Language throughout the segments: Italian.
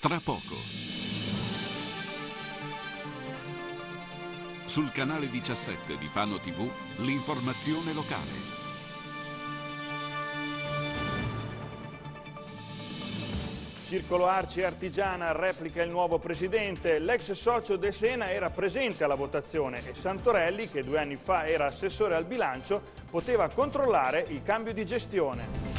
tra poco. Sul canale 17 di Fano TV, l'informazione locale. Circolo Arci Artigiana replica il nuovo presidente. L'ex socio De Sena era presente alla votazione e Santorelli, che due anni fa era assessore al bilancio, poteva controllare il cambio di gestione.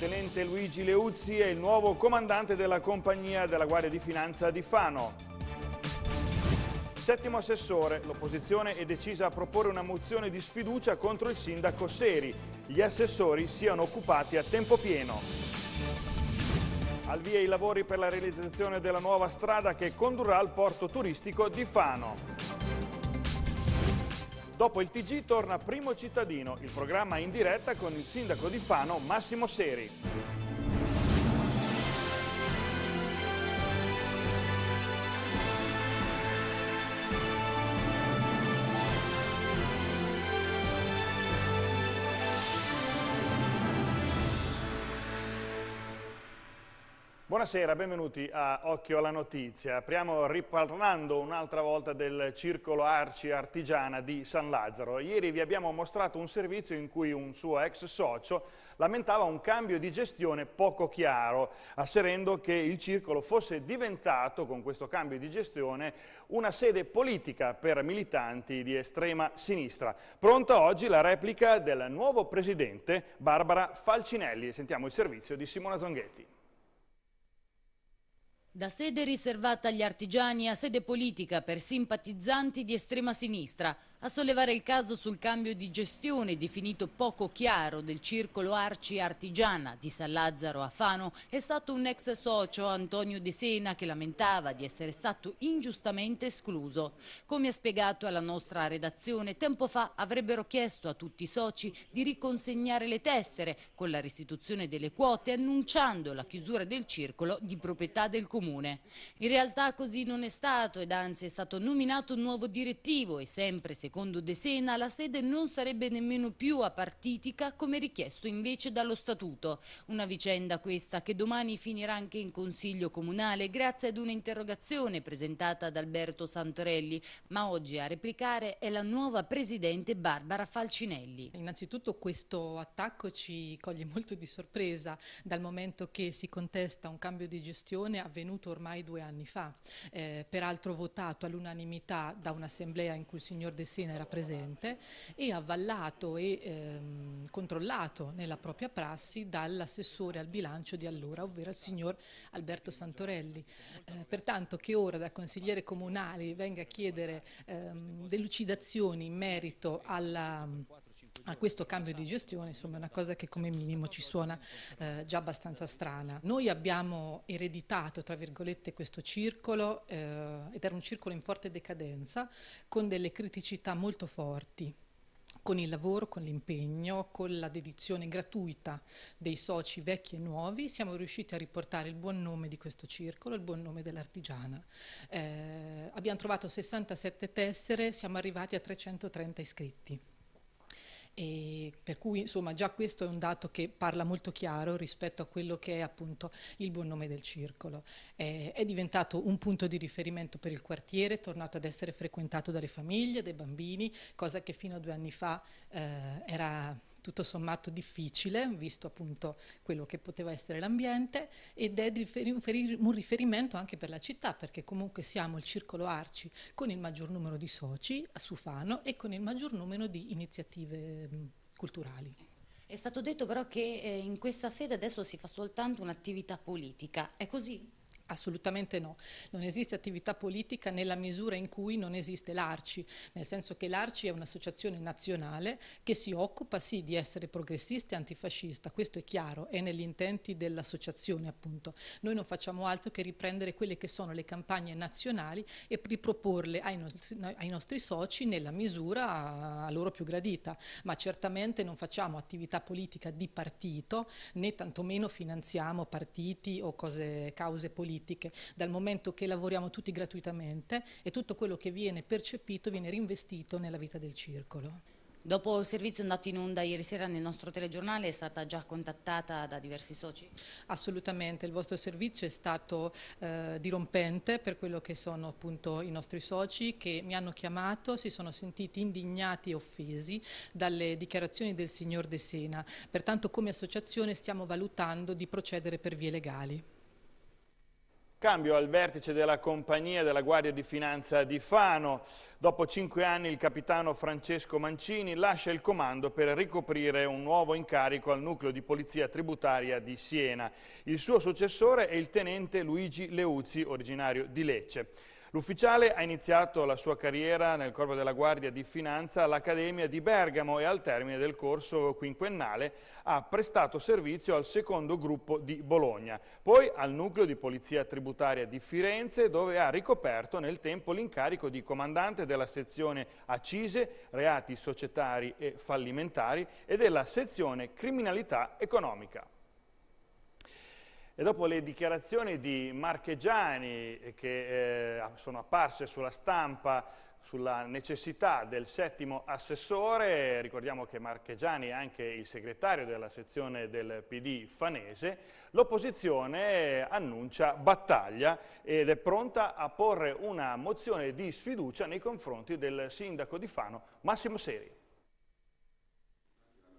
Tenente Luigi Leuzzi è il nuovo comandante della compagnia della Guardia di Finanza di Fano. Settimo assessore, l'opposizione è decisa a proporre una mozione di sfiducia contro il sindaco Seri. Gli assessori siano occupati a tempo pieno. Al via i lavori per la realizzazione della nuova strada che condurrà al porto turistico di Fano. Dopo il TG torna Primo Cittadino, il programma in diretta con il sindaco di Fano Massimo Seri. Buonasera, benvenuti a Occhio alla Notizia. Apriamo riparlando un'altra volta del Circolo Arci Artigiana di San Lazzaro. Ieri vi abbiamo mostrato un servizio in cui un suo ex socio lamentava un cambio di gestione poco chiaro, asserendo che il circolo fosse diventato, con questo cambio di gestione, una sede politica per militanti di estrema sinistra. Pronta oggi la replica del nuovo presidente Barbara Falcinelli. Sentiamo il servizio di Simona Zonghetti. Da sede riservata agli artigiani a sede politica per simpatizzanti di estrema sinistra, a sollevare il caso sul cambio di gestione definito poco chiaro del circolo Arci Artigiana di San Lazzaro a Fano è stato un ex socio Antonio De Sena che lamentava di essere stato ingiustamente escluso. Come ha spiegato alla nostra redazione, tempo fa avrebbero chiesto a tutti i soci di riconsegnare le tessere con la restituzione delle quote annunciando la chiusura del circolo di proprietà del comune. In realtà così non è stato ed anzi è stato nominato un nuovo direttivo e sempre secondo Secondo De Sena la sede non sarebbe nemmeno più a partitica come richiesto invece dallo Statuto. Una vicenda questa che domani finirà anche in Consiglio Comunale grazie ad un'interrogazione presentata da Alberto Santorelli, ma oggi a replicare è la nuova Presidente Barbara Falcinelli. Innanzitutto questo attacco ci coglie molto di sorpresa dal momento che si contesta un cambio di gestione avvenuto ormai due anni fa, eh, peraltro votato all'unanimità da un'assemblea in cui il signor De Sena Fassina era presente e avvallato e ehm, controllato nella propria prassi dall'assessore al bilancio di allora, ovvero il signor Alberto Santorelli. Eh, pertanto che ora da consigliere comunale venga a chiedere ehm, delucidazioni in merito alla a questo cambio di gestione, insomma è una cosa che come minimo ci suona eh, già abbastanza strana. Noi abbiamo ereditato, tra virgolette, questo circolo eh, ed era un circolo in forte decadenza con delle criticità molto forti con il lavoro, con l'impegno, con la dedizione gratuita dei soci vecchi e nuovi, siamo riusciti a riportare il buon nome di questo circolo, il buon nome dell'artigiana. Eh, abbiamo trovato 67 tessere, siamo arrivati a 330 iscritti. E per cui insomma già questo è un dato che parla molto chiaro rispetto a quello che è appunto il buon nome del circolo. Eh, è diventato un punto di riferimento per il quartiere, è tornato ad essere frequentato dalle famiglie, dai bambini, cosa che fino a due anni fa eh, era tutto sommato difficile, visto appunto quello che poteva essere l'ambiente, ed è un riferimento anche per la città, perché comunque siamo il circolo Arci con il maggior numero di soci a Sufano e con il maggior numero di iniziative culturali. È stato detto però che eh, in questa sede adesso si fa soltanto un'attività politica, è così? Assolutamente no, non esiste attività politica nella misura in cui non esiste l'ARCI, nel senso che l'ARCI è un'associazione nazionale che si occupa sì di essere progressista e antifascista, questo è chiaro, è negli intenti dell'associazione appunto. Noi non facciamo altro che riprendere quelle che sono le campagne nazionali e riproporle ai nostri, ai nostri soci nella misura a loro più gradita, ma certamente non facciamo attività politica di partito né tantomeno finanziamo partiti o cose, cause politiche politiche, dal momento che lavoriamo tutti gratuitamente e tutto quello che viene percepito viene reinvestito nella vita del circolo. Dopo il servizio andato in onda ieri sera nel nostro telegiornale è stata già contattata da diversi soci? Assolutamente, il vostro servizio è stato eh, dirompente per quello che sono appunto i nostri soci che mi hanno chiamato, si sono sentiti indignati e offesi dalle dichiarazioni del signor De Sena. Pertanto come associazione stiamo valutando di procedere per vie legali. Cambio al vertice della compagnia della Guardia di Finanza di Fano. Dopo cinque anni il capitano Francesco Mancini lascia il comando per ricoprire un nuovo incarico al nucleo di polizia tributaria di Siena. Il suo successore è il tenente Luigi Leuzzi, originario di Lecce. L'ufficiale ha iniziato la sua carriera nel Corpo della Guardia di Finanza all'Accademia di Bergamo e al termine del corso quinquennale ha prestato servizio al secondo gruppo di Bologna, poi al nucleo di polizia tributaria di Firenze dove ha ricoperto nel tempo l'incarico di comandante della sezione accise, reati societari e fallimentari e della sezione criminalità economica. E dopo le dichiarazioni di Marchegiani eh, che eh, sono apparse sulla stampa sulla necessità del settimo assessore, ricordiamo che Marchegiani è anche il segretario della sezione del PD fanese, l'opposizione annuncia battaglia ed è pronta a porre una mozione di sfiducia nei confronti del sindaco di Fano Massimo Seri.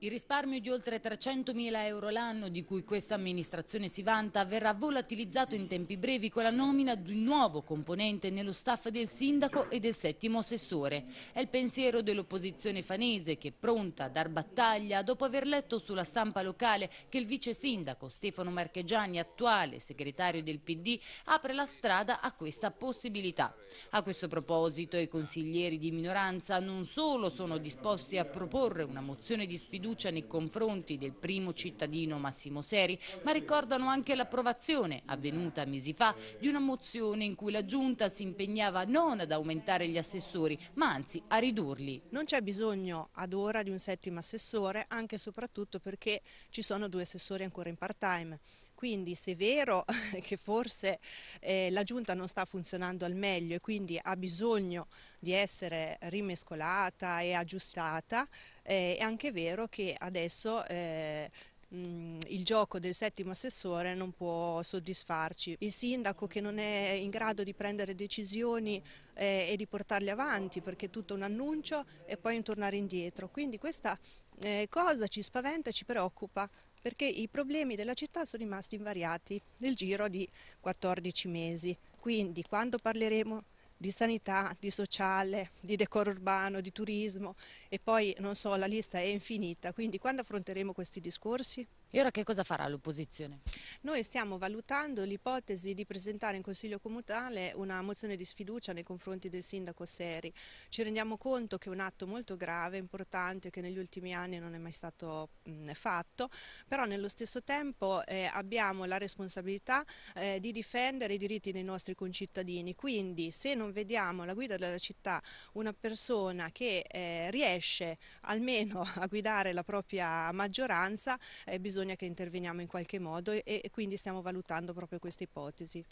Il risparmio di oltre 300.000 euro l'anno di cui questa amministrazione si vanta verrà volatilizzato in tempi brevi con la nomina di un nuovo componente nello staff del sindaco e del settimo assessore. È il pensiero dell'opposizione fanese che è pronta a dar battaglia dopo aver letto sulla stampa locale che il vice sindaco Stefano Marchegiani, attuale segretario del PD, apre la strada a questa possibilità. A questo proposito i consiglieri di minoranza non solo sono disposti a proporre una mozione di sfiducia fiducia nei confronti del primo cittadino Massimo Seri, ma ricordano anche l'approvazione, avvenuta mesi fa, di una mozione in cui la Giunta si impegnava non ad aumentare gli assessori, ma anzi a ridurli. Non c'è bisogno ad ora di un settimo assessore, anche e soprattutto perché ci sono due assessori ancora in part-time quindi se è vero che forse eh, la giunta non sta funzionando al meglio e quindi ha bisogno di essere rimescolata e aggiustata, eh, è anche vero che adesso eh, mm, il gioco del settimo assessore non può soddisfarci. Il sindaco che non è in grado di prendere decisioni eh, e di portarle avanti perché è tutto un annuncio e poi un tornare indietro. Quindi questa eh, cosa ci spaventa e ci preoccupa perché i problemi della città sono rimasti invariati nel giro di 14 mesi. Quindi quando parleremo di sanità, di sociale, di decoro urbano, di turismo e poi non so, la lista è infinita, quindi quando affronteremo questi discorsi? E ora che cosa farà l'opposizione? Noi stiamo valutando l'ipotesi di presentare in Consiglio Comunale una mozione di sfiducia nei confronti del Sindaco Seri. Ci rendiamo conto che è un atto molto grave, importante, che negli ultimi anni non è mai stato mh, mm, fatto, però nello stesso tempo eh, abbiamo la responsabilità eh, di difendere i diritti dei nostri concittadini. Quindi se non vediamo la guida della città una persona che eh, riesce almeno a guidare la propria maggioranza, eh, bisogna bisogna che interveniamo in qualche modo e, e quindi stiamo valutando proprio questa ipotesi.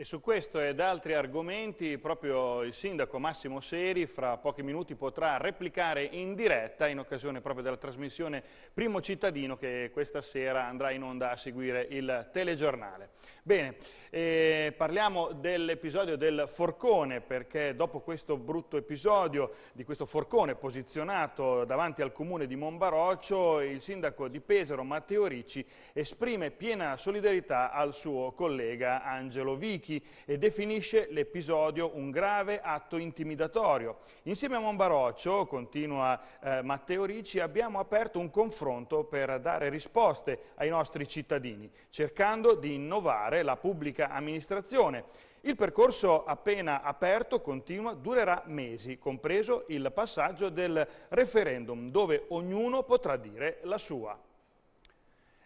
E su questo ed altri argomenti proprio il sindaco Massimo Seri fra pochi minuti potrà replicare in diretta in occasione proprio della trasmissione Primo Cittadino che questa sera andrà in onda a seguire il telegiornale. Bene, eh, parliamo dell'episodio del forcone perché dopo questo brutto episodio di questo forcone posizionato davanti al comune di Monbaroccio il sindaco di Pesaro Matteo Ricci esprime piena solidarietà al suo collega Angelo Vichi Picchi e definisce l'episodio un grave atto intimidatorio. Insieme a Monbaroccio, continua eh, Matteo Ricci, abbiamo aperto un confronto per dare risposte ai nostri cittadini, cercando di innovare la pubblica amministrazione. Il percorso appena aperto continua, durerà mesi, compreso il passaggio del referendum, dove ognuno potrà dire la sua.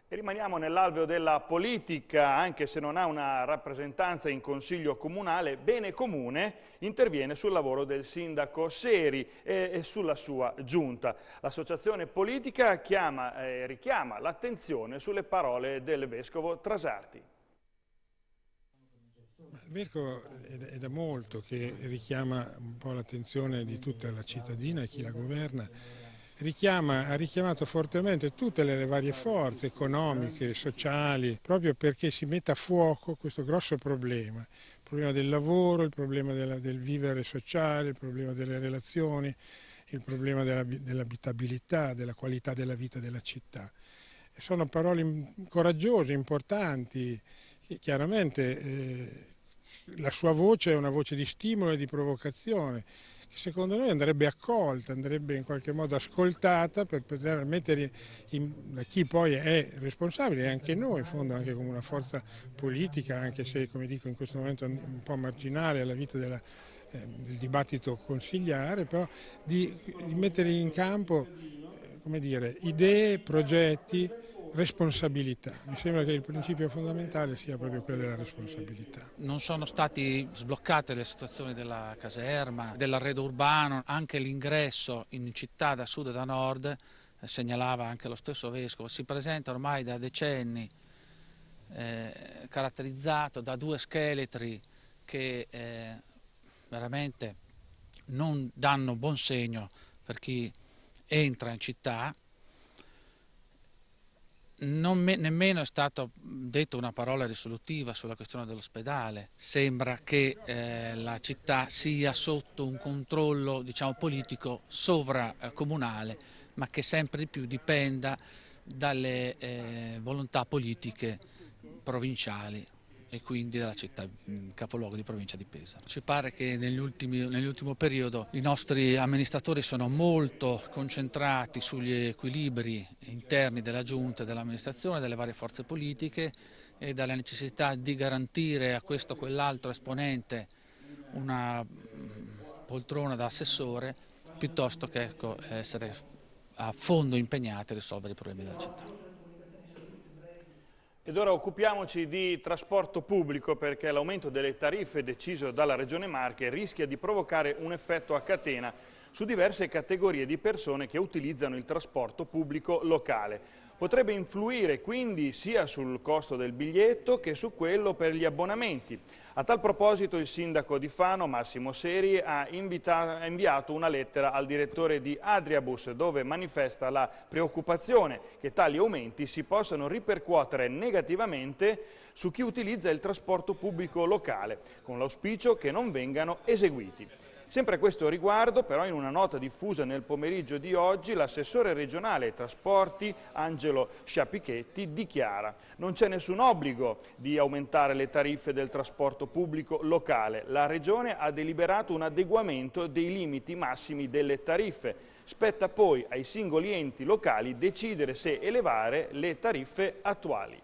E rimaniamo nell'alveo della politica, anche se non ha una rappresentanza in consiglio comunale, Bene Comune interviene sul lavoro del sindaco Seri e, e sulla sua giunta. L'associazione politica chiama, eh, richiama l'attenzione sulle parole del vescovo Trasarti. Il Vescovo è da molto che richiama un po' l'attenzione di tutta la cittadina e chi la governa richiama, ha richiamato fortemente tutte le, varie forze economiche, sociali, proprio perché si metta a fuoco questo grosso problema, il problema del lavoro, il problema della, del vivere sociale, il problema delle relazioni, il problema dell'abitabilità, della qualità della vita della città. Sono parole coraggiose, importanti, che chiaramente eh, la sua voce è una voce di stimolo e di provocazione, che secondo noi andrebbe accolta, andrebbe in qualche modo ascoltata per poter mettere in, da chi poi è responsabile, anche noi in fondo, anche come una forza politica, anche se come dico in questo momento un po' marginale alla vita della ehm, del dibattito consigliare, però di, di mettere in campo eh, dire, idee, progetti responsabilità. Mi sembra che il principio fondamentale sia proprio quello della responsabilità. Non sono state sbloccate le situazioni della caserma, dell'arredo urbano, anche l'ingresso in città da sud e da nord, eh, segnalava anche lo stesso Vescovo, si presenta ormai da decenni eh, caratterizzato da due scheletri che eh, veramente non danno buon segno per chi entra in città non me, nemmeno è stata detta una parola risolutiva sulla questione dell'ospedale. Sembra che eh, la città sia sotto un controllo diciamo, politico sovracomunale, eh, ma che sempre di più dipenda dalle eh, volontà politiche provinciali e quindi dalla città mm, capoluogo di provincia di Pesaro. Ci pare che negli ultimi, nell'ultimo periodo i nostri amministratori sono molto concentrati sugli equilibri interni della giunta, dell'amministrazione, delle varie forze politiche e dalla necessità di garantire a questo o quell'altro esponente una mm, poltrona da assessore piuttosto che ecco, essere a fondo impegnati a risolvere i problemi della città. Ed ora occupiamoci di trasporto pubblico perché l'aumento delle tariffe deciso dalla Regione Marche rischia di provocare un effetto a catena su diverse categorie di persone che utilizzano il trasporto pubblico locale potrebbe influire quindi sia sul costo del biglietto che su quello per gli abbonamenti. A tal proposito il sindaco di Fano, Massimo Seri, ha, ha, inviato una lettera al direttore di Adriabus dove manifesta la preoccupazione che tali aumenti si possano ripercuotere negativamente su chi utilizza il trasporto pubblico locale, con l'auspicio che non vengano eseguiti. Sempre a questo riguardo, però, in una nota diffusa nel pomeriggio di oggi, l'assessore regionale ai trasporti, Angelo Sciapichetti, dichiara non c'è nessun obbligo di aumentare le tariffe del trasporto pubblico locale. La Regione ha deliberato un adeguamento dei limiti massimi delle tariffe. Spetta poi ai singoli enti locali decidere se elevare le tariffe attuali.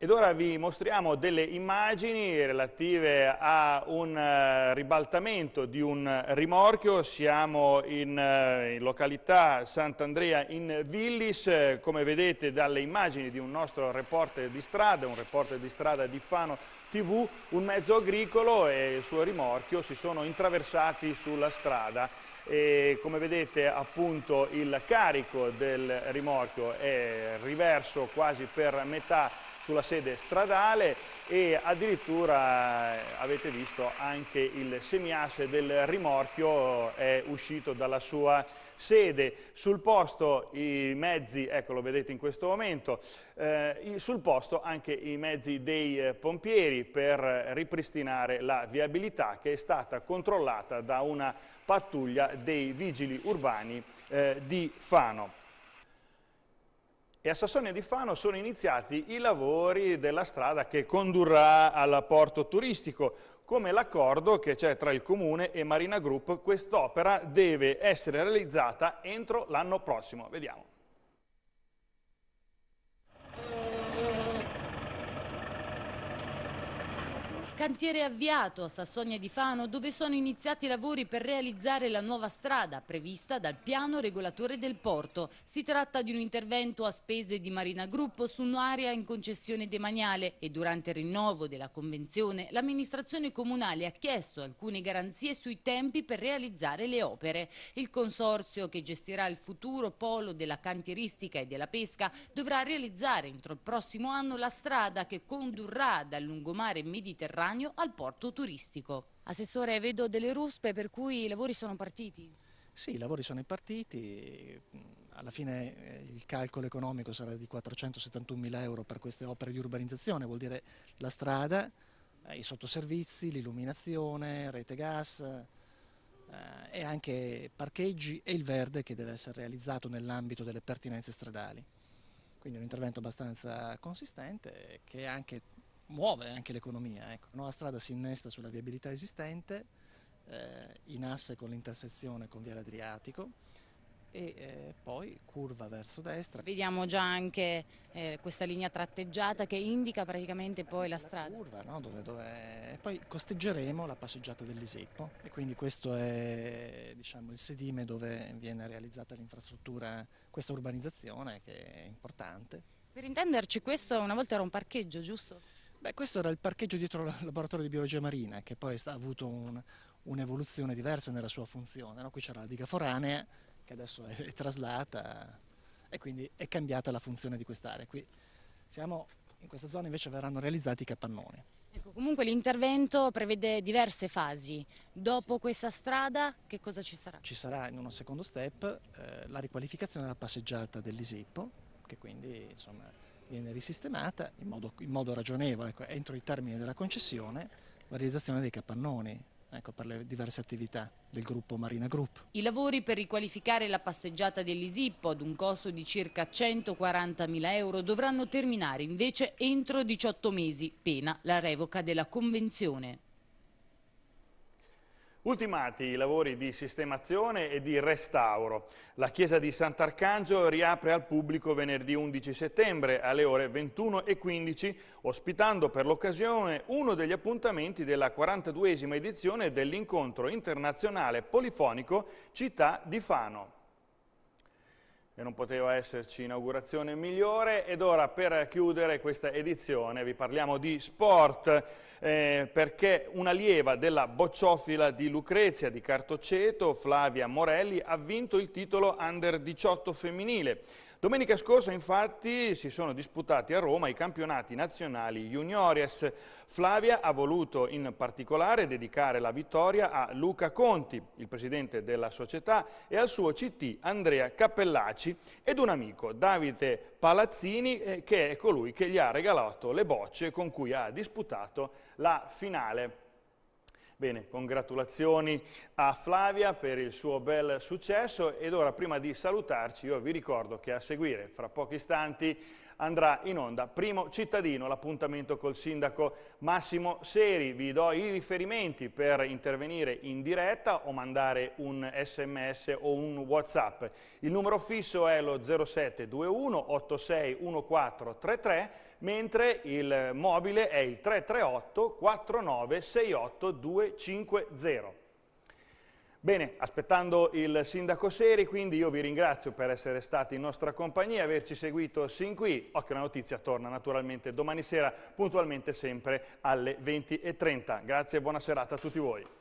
Ed ora vi mostriamo delle immagini relative a un eh, ribaltamento di un rimorchio. Siamo in, eh, in località Sant'Andrea in Villis, come vedete dalle immagini di un nostro reporter di strada, un reporter di strada di Fano TV, un mezzo agricolo e il suo rimorchio si sono intraversati sulla strada e come vedete appunto il carico del rimorchio è riverso quasi per metà sulla sede stradale e addirittura eh, avete visto anche il semiasse del rimorchio è uscito dalla sua sede, sul posto i mezzi, ecco lo vedete in questo momento, eh, sul posto anche i mezzi dei eh, pompieri per ripristinare la viabilità che è stata controllata da una pattuglia dei vigili urbani eh, di Fano. E a Sassonia di Fano sono iniziati i lavori della strada che condurrà al porto turistico, come l'accordo che c'è tra il Comune e Marina Group, quest'opera deve essere realizzata entro l'anno prossimo. Vediamo. Cantiere avviato a Sassonia di Fano dove sono iniziati i lavori per realizzare la nuova strada prevista dal piano regolatore del porto. Si tratta di un intervento a spese di Marina Gruppo su un'area in concessione demaniale e durante il rinnovo della convenzione l'amministrazione comunale ha chiesto alcune garanzie sui tempi per realizzare le opere. Il consorzio che gestirà il futuro polo della cantieristica e della pesca dovrà realizzare entro il prossimo anno la strada che condurrà dal lungomare mediterraneo estraneo al porto turistico. Assessore, vedo delle ruspe per cui i lavori sono partiti. Sì, i lavori sono partiti, alla fine eh, il calcolo economico sarà di 471 mila euro per queste opere di urbanizzazione, vuol dire la strada, eh, i sottoservizi, l'illuminazione, rete gas eh, e anche parcheggi e il verde che deve essere realizzato nell'ambito delle pertinenze stradali. Quindi un intervento abbastanza consistente che anche muove anche l'economia. Ecco. La nuova strada si innesta sulla viabilità esistente, eh, in asse con l'intersezione con Viale Adriatico e eh, poi curva verso destra. Vediamo già anche eh, questa linea tratteggiata che indica praticamente poi la, la strada. Curva, no? dove, dove... Poi costeggeremo la passeggiata dell'Iseppo e quindi questo è diciamo, il sedime dove viene realizzata l'infrastruttura, questa urbanizzazione che è importante. Per intenderci questo una volta era un parcheggio, giusto? Beh, questo era il parcheggio dietro il laboratorio di biologia marina, che poi ha avuto un, un'evoluzione diversa nella sua funzione. No? Qui c'era la diga foranea, che adesso è, è traslata e quindi è cambiata la funzione di quest'area. Qui siamo, in questa zona invece verranno realizzati i capannoni. Ecco, comunque l'intervento prevede diverse fasi. Dopo sì. questa strada che cosa ci sarà? Ci sarà in uno secondo step eh, la riqualificazione della passeggiata dell'Isippo, che quindi insomma viene risistemata in modo, in modo ragionevole, ecco, entro i termini della concessione, la realizzazione dei capannoni. Ecco, per le diverse attività del gruppo Marina Group. I lavori per riqualificare la passeggiata dell'Isippo ad un costo di circa 140.000 euro dovranno terminare invece entro 18 mesi, pena la revoca della convenzione. Ultimati i lavori di sistemazione e di restauro. La chiesa di Sant'Arcangio riapre al pubblico venerdì 11 settembre alle ore 21.15, ospitando per l'occasione uno degli appuntamenti della 42esima edizione dell'incontro internazionale polifonico Città di Fano e non poteva esserci inaugurazione migliore ed ora per chiudere questa edizione vi parliamo di sport eh, perché una lieva della bocciofila di Lucrezia di Cartoceto, Flavia Morelli, ha vinto il titolo Under 18 femminile. Domenica scorsa infatti si sono disputati a Roma i campionati nazionali juniores. Flavia ha voluto in particolare dedicare la vittoria a Luca Conti, il presidente della società, e al suo CT Andrea Cappellaci ed un amico, Davide Palazzini, eh, che è colui che gli ha regalato le bocce con cui ha disputato la finale. Bene, congratulazioni a Flavia per il suo bel successo ed ora prima di salutarci io vi ricordo che a seguire fra pochi istanti andrà in onda Primo Cittadino, l'appuntamento col sindaco Massimo Seri. Vi do i riferimenti per intervenire in diretta o mandare un sms o un whatsapp. Il numero fisso è lo 0721 86 1433 mentre il mobile è il 338 4968 250. Bene, aspettando il sindaco Seri, quindi io vi ringrazio per essere stati in nostra compagnia, averci seguito sin qui. Occhio alla notizia torna naturalmente domani sera, puntualmente sempre alle 20.30. Grazie e buona serata a tutti voi.